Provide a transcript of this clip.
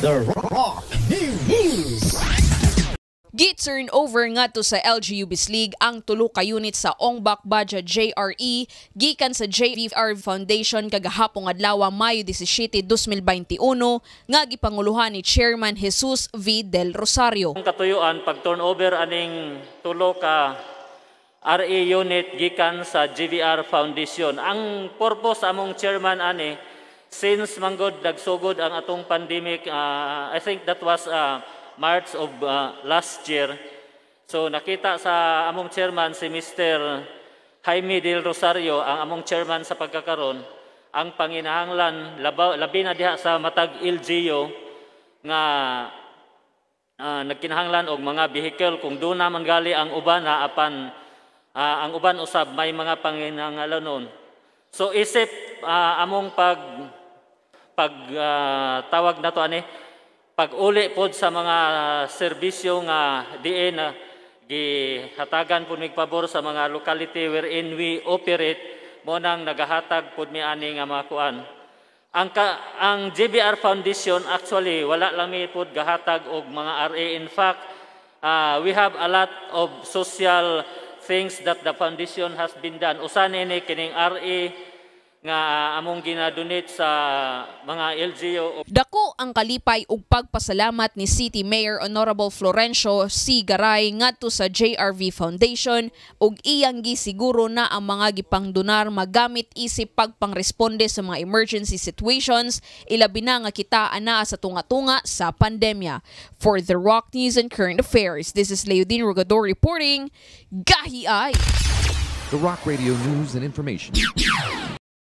The Rock News! Gi-turn over nga to sa LGUB's League ang tulo ka unit sa Ongbak Baja JRE gikan sa JVR Foundation kagahapon adlaw Mayo 17, 2021 nga gipanguluhan ni Chairman Jesus V. Del Rosario. Ang katuyuan pag turnover aning tulo ka RE unit gikan sa JVR Foundation. Ang purpose among chairman ani since manggod nagsugod ang atong pandemic uh, I think that was uh, March of uh, last year so nakita sa among chairman si Mr. Jaime Del Rosario ang among chairman sa pagkakaron ang panginahanglan labaw, labi na diha sa matag LGU nga uh, nagkinahanglan og mga vehicle kung do na man ang uban ha apan uh, ang uban usab may mga panginahanglanon so isip uh, among pag pag uh, tawag na to ani eh, pag uli pod sa mga serbisyo nga diin na ah, gihatagan pod mig pabor sa mga locality wherein we operate mo nang nagahatag pod mi ani nga mga kuan ang ka, ang GBR Foundation actually wala lang mi pod gahatag og mga RA in fact uh, we have a lot of social things that the foundation has been done usa ni kining RA nga ah, among ginadonate sa mga LGU. Dako ang kalipay ug pagpasalamat ni City Mayor Honorable Florencio C. Garay ngadto sa JRV Foundation ug iyang gisiguro na ang mga gipangdonar magamit isip pagpangresponde sa mga emergency situations ilabi na nga kita ana sa tunga-tunga sa pandemya. For The Rock News and Current Affairs, this is Leodine Rugador reporting Gahi Ay! The Rock Radio News and Information.